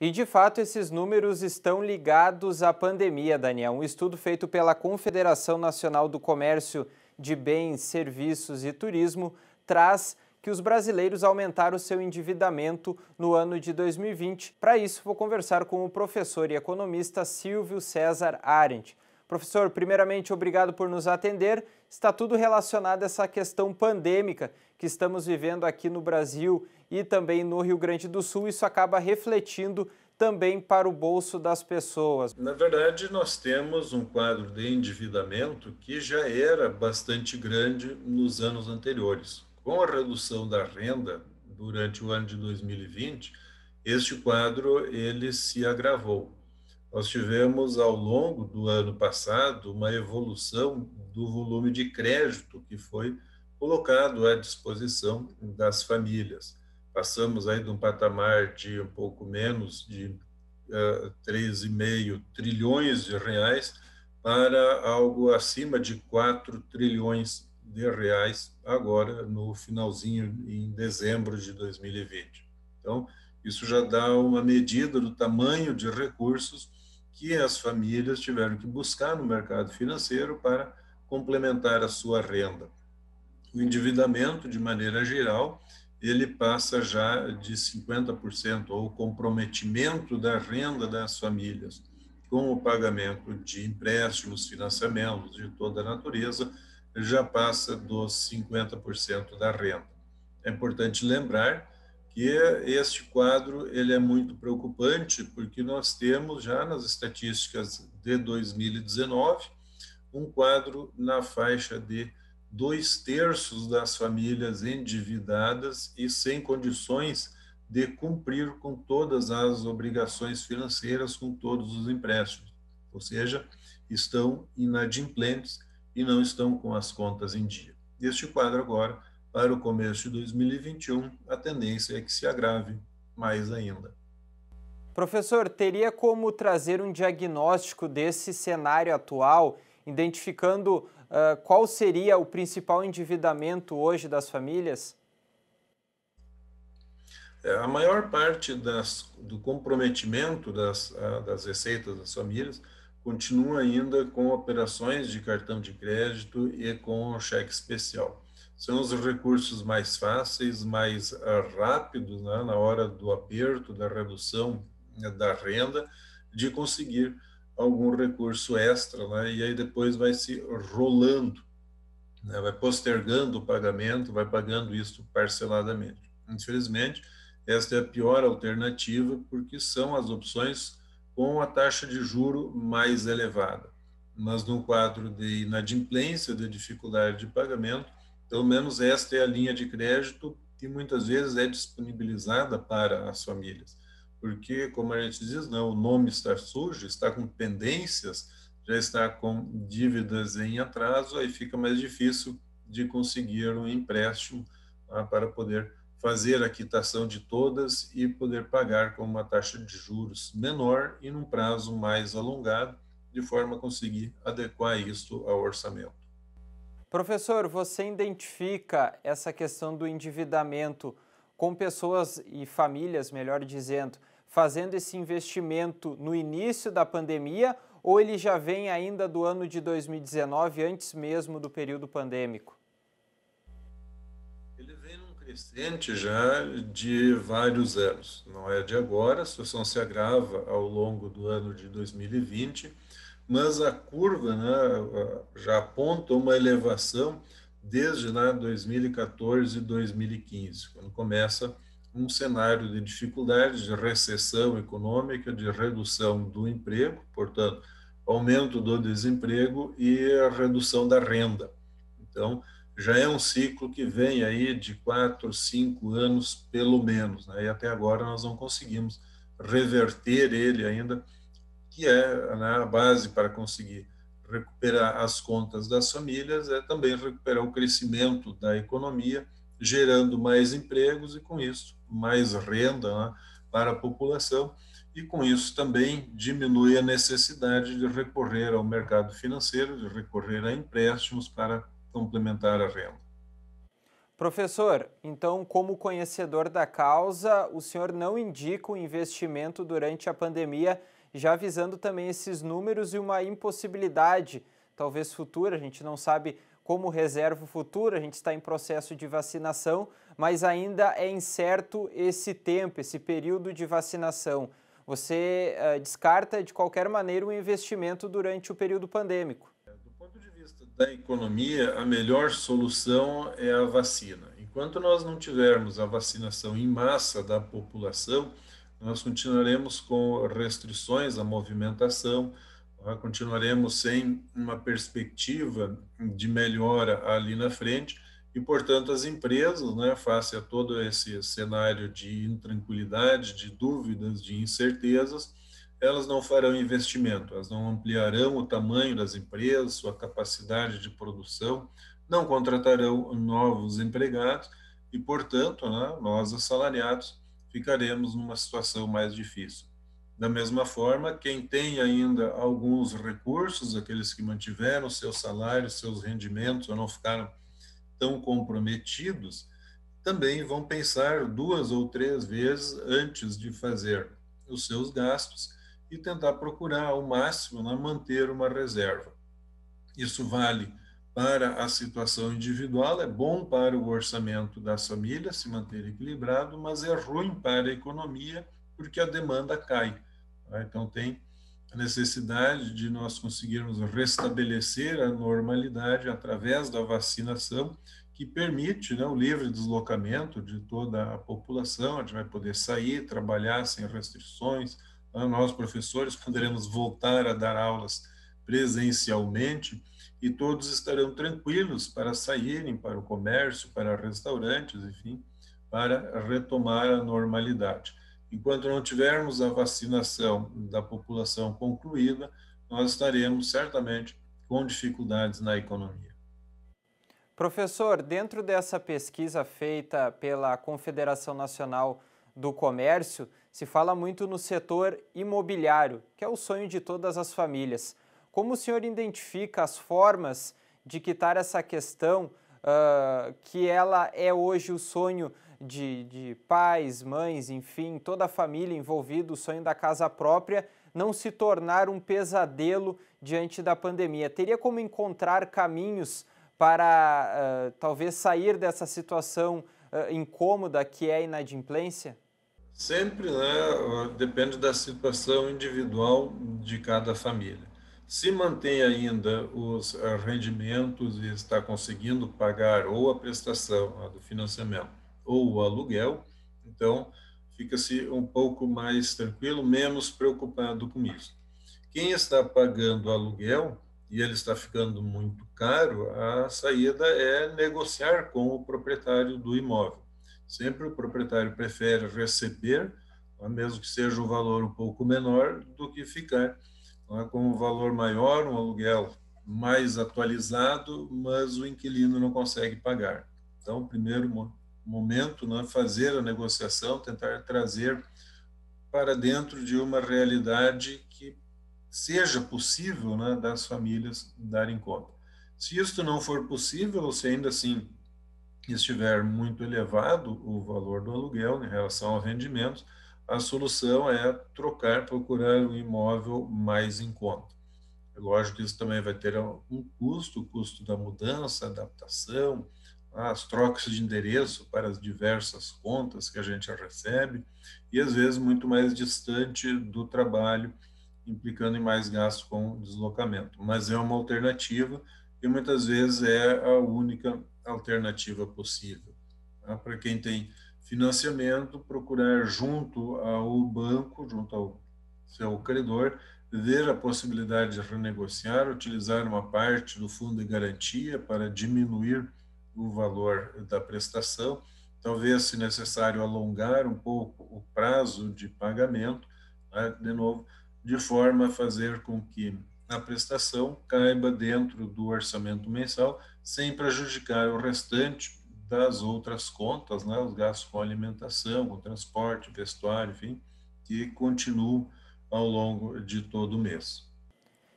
E de fato, esses números estão ligados à pandemia, Daniel. Um estudo feito pela Confederação Nacional do Comércio de Bens, Serviços e Turismo traz que os brasileiros aumentaram seu endividamento no ano de 2020. Para isso, vou conversar com o professor e economista Silvio César Arendt. Professor, primeiramente, obrigado por nos atender. Está tudo relacionado a essa questão pandêmica que estamos vivendo aqui no Brasil e também no Rio Grande do Sul. Isso acaba refletindo também para o bolso das pessoas. Na verdade, nós temos um quadro de endividamento que já era bastante grande nos anos anteriores. Com a redução da renda durante o ano de 2020, este quadro ele se agravou nós tivemos ao longo do ano passado uma evolução do volume de crédito que foi colocado à disposição das famílias. Passamos aí de um patamar de um pouco menos de uh, eh, 3,5 trilhões de reais para algo acima de 4 trilhões de reais agora no finalzinho em dezembro de 2020. Então, isso já dá uma medida do tamanho de recursos que as famílias tiveram que buscar no mercado financeiro para complementar a sua renda. O endividamento, de maneira geral, ele passa já de 50% ou comprometimento da renda das famílias, com o pagamento de empréstimos, financiamentos de toda a natureza, já passa dos 50% da renda. É importante lembrar que este quadro ele é muito preocupante, porque nós temos já nas estatísticas de 2019 um quadro na faixa de dois terços das famílias endividadas e sem condições de cumprir com todas as obrigações financeiras, com todos os empréstimos. Ou seja, estão inadimplentes e não estão com as contas em dia. Este quadro agora para o começo de 2021, a tendência é que se agrave mais ainda. Professor, teria como trazer um diagnóstico desse cenário atual, identificando uh, qual seria o principal endividamento hoje das famílias? É, a maior parte das, do comprometimento das, das receitas das famílias continua ainda com operações de cartão de crédito e com cheque especial são os recursos mais fáceis, mais ah, rápidos né, na hora do aperto, da redução né, da renda, de conseguir algum recurso extra, né, e aí depois vai se rolando, né, vai postergando o pagamento, vai pagando isso parceladamente. Infelizmente, esta é a pior alternativa, porque são as opções com a taxa de juro mais elevada. Mas no quadro de inadimplência, de dificuldade de pagamento, pelo menos esta é a linha de crédito que muitas vezes é disponibilizada para as famílias. Porque, como a gente diz, não, né, o nome está sujo, está com pendências, já está com dívidas em atraso, aí fica mais difícil de conseguir um empréstimo tá, para poder fazer a quitação de todas e poder pagar com uma taxa de juros menor e num prazo mais alongado, de forma a conseguir adequar isso ao orçamento. Professor, você identifica essa questão do endividamento com pessoas e famílias, melhor dizendo, fazendo esse investimento no início da pandemia ou ele já vem ainda do ano de 2019, antes mesmo do período pandêmico? Ele vem num crescente já de vários anos, não é de agora, a situação se agrava ao longo do ano de 2020 mas a curva né, já aponta uma elevação desde né, 2014 e 2015, quando começa um cenário de dificuldades, de recessão econômica, de redução do emprego, portanto, aumento do desemprego e a redução da renda. Então, já é um ciclo que vem aí de quatro, cinco anos, pelo menos, né? e até agora nós não conseguimos reverter ele ainda que é né, a base para conseguir recuperar as contas das famílias, é também recuperar o crescimento da economia, gerando mais empregos e, com isso, mais renda né, para a população. E com isso também diminui a necessidade de recorrer ao mercado financeiro, de recorrer a empréstimos para complementar a renda. Professor, então, como conhecedor da causa, o senhor não indica o investimento durante a pandemia já avisando também esses números e uma impossibilidade, talvez futura, a gente não sabe como reserva o futuro, a gente está em processo de vacinação, mas ainda é incerto esse tempo, esse período de vacinação. Você uh, descarta de qualquer maneira um investimento durante o período pandêmico é, do ponto de vista da economia, a melhor solução é a vacina. Enquanto nós não tivermos a vacinação em massa da população, nós continuaremos com restrições à movimentação, tá? continuaremos sem uma perspectiva de melhora ali na frente e, portanto, as empresas, né, face a todo esse cenário de intranquilidade, de dúvidas, de incertezas, elas não farão investimento, elas não ampliarão o tamanho das empresas, sua capacidade de produção, não contratarão novos empregados e, portanto, né, nós, assalariados, ficaremos numa situação mais difícil. Da mesma forma, quem tem ainda alguns recursos, aqueles que mantiveram seus salários, seus rendimentos, ou não ficaram tão comprometidos, também vão pensar duas ou três vezes antes de fazer os seus gastos e tentar procurar ao máximo né, manter uma reserva. Isso vale para a situação individual, é bom para o orçamento das famílias se manter equilibrado, mas é ruim para a economia porque a demanda cai. Tá? Então, tem a necessidade de nós conseguirmos restabelecer a normalidade através da vacinação, que permite né, o livre deslocamento de toda a população, a gente vai poder sair, trabalhar sem restrições, então, nós, professores, poderemos voltar a dar aulas presencialmente e todos estarão tranquilos para saírem para o comércio, para restaurantes, enfim, para retomar a normalidade. Enquanto não tivermos a vacinação da população concluída, nós estaremos certamente com dificuldades na economia. Professor, dentro dessa pesquisa feita pela Confederação Nacional do Comércio, se fala muito no setor imobiliário, que é o sonho de todas as famílias. Como o senhor identifica as formas de quitar essa questão uh, que ela é hoje o sonho de, de pais, mães, enfim, toda a família envolvida, o sonho da casa própria, não se tornar um pesadelo diante da pandemia? Teria como encontrar caminhos para uh, talvez sair dessa situação uh, incômoda que é a inadimplência? Sempre, né? Depende da situação individual de cada família se mantém ainda os rendimentos e está conseguindo pagar ou a prestação a do financiamento ou o aluguel, então fica-se um pouco mais tranquilo, menos preocupado com isso. Quem está pagando aluguel e ele está ficando muito caro, a saída é negociar com o proprietário do imóvel. Sempre o proprietário prefere receber, mesmo que seja o um valor um pouco menor, do que ficar é? com um valor maior, um aluguel mais atualizado, mas o inquilino não consegue pagar. Então, primeiro momento, não é? fazer a negociação, tentar trazer para dentro de uma realidade que seja possível né, das famílias darem conta. Se isto não for possível, ou se ainda assim estiver muito elevado o valor do aluguel em relação aos rendimentos a solução é trocar, procurar um imóvel mais em conta. É lógico que isso também vai ter um custo, o custo da mudança, adaptação, as trocas de endereço para as diversas contas que a gente recebe e às vezes muito mais distante do trabalho, implicando em mais gasto com deslocamento. Mas é uma alternativa e muitas vezes é a única alternativa possível. Né? Para quem tem financiamento, procurar junto ao banco, junto ao seu credor, ver a possibilidade de renegociar, utilizar uma parte do fundo de garantia para diminuir o valor da prestação, talvez, se necessário, alongar um pouco o prazo de pagamento, né? de novo, de forma a fazer com que a prestação caiba dentro do orçamento mensal, sem prejudicar o restante das outras contas, né, os gastos com alimentação, com transporte, vestuário, enfim, que continuam ao longo de todo o mês.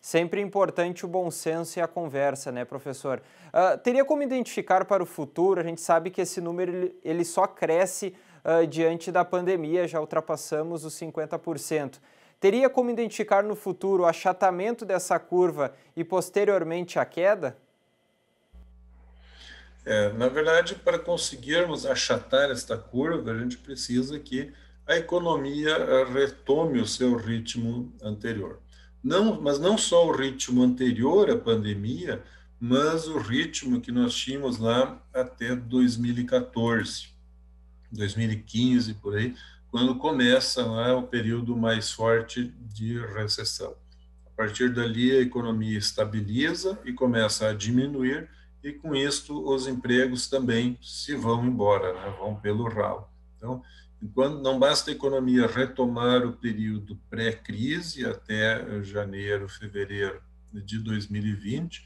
Sempre importante o bom senso e a conversa, né, professor? Uh, teria como identificar para o futuro? A gente sabe que esse número ele só cresce uh, diante da pandemia, já ultrapassamos os 50%. Teria como identificar no futuro o achatamento dessa curva e posteriormente a queda? É, na verdade, para conseguirmos achatar esta curva, a gente precisa que a economia eh, retome o seu ritmo anterior. Não, mas não só o ritmo anterior à pandemia, mas o ritmo que nós tínhamos lá até 2014, 2015 por aí, quando começa lá o período mais forte de recessão. A partir dali a economia estabiliza e começa a diminuir e com isto os empregos também se vão embora, né? vão pelo ralo. Então, enquanto não basta a economia retomar o período pré-crise até eh, janeiro, fevereiro de 2020,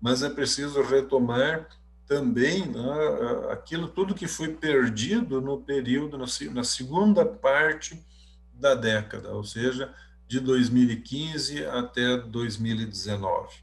mas é preciso retomar também né, aquilo tudo que foi perdido no período na segunda parte da década, ou seja, de 2015 até 2019.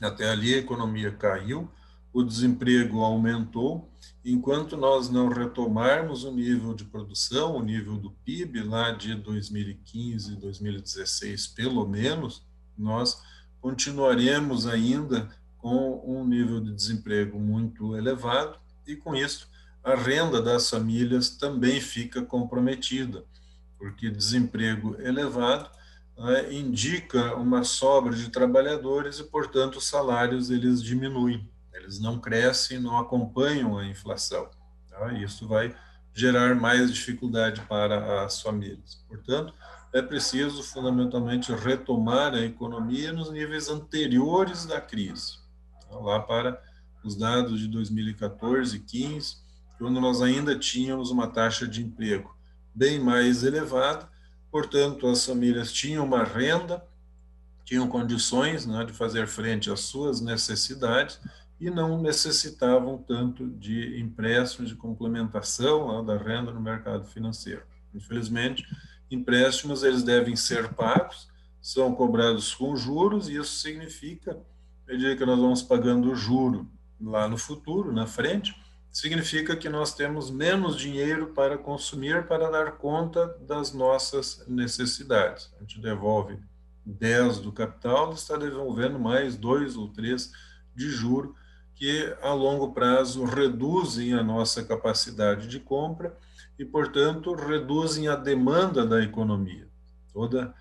Até ali a economia caiu, o desemprego aumentou, enquanto nós não retomarmos o nível de produção, o nível do PIB lá de 2015, 2016, pelo menos, nós continuaremos ainda com um nível de desemprego muito elevado e com isso a renda das famílias também fica comprometida, porque desemprego elevado é, indica uma sobra de trabalhadores e, portanto, os salários eles diminuem, eles não crescem, não acompanham a inflação. Tá? Isso vai gerar mais dificuldade para as famílias. Portanto, é preciso fundamentalmente retomar a economia nos níveis anteriores da crise, tá? lá para os dados de 2014 e 15, quando nós ainda tínhamos uma taxa de emprego bem mais elevada Portanto, as famílias tinham uma renda, tinham condições né, de fazer frente às suas necessidades e não necessitavam tanto de empréstimos de complementação né, da renda no mercado financeiro. Infelizmente, empréstimos eles devem ser pagos, são cobrados com juros e isso significa, eu diria que nós vamos pagando o juro lá no futuro, na frente, significa que nós temos menos dinheiro para consumir para dar conta das nossas necessidades. A gente devolve 10 do capital, está devolvendo mais 2 ou 3 de juro que a longo prazo reduzem a nossa capacidade de compra e, portanto, reduzem a demanda da economia. Toda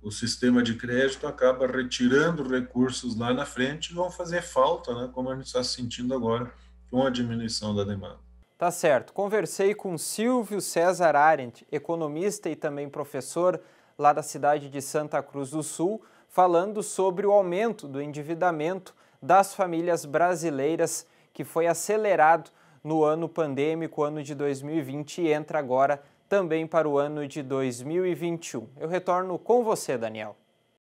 o sistema de crédito acaba retirando recursos lá na frente e vão fazer falta, né, como a gente está sentindo agora com a diminuição da demanda. Tá certo. Conversei com Silvio César Arendt, economista e também professor lá da cidade de Santa Cruz do Sul, falando sobre o aumento do endividamento das famílias brasileiras que foi acelerado no ano pandêmico, ano de 2020 e entra agora também para o ano de 2021. Eu retorno com você, Daniel.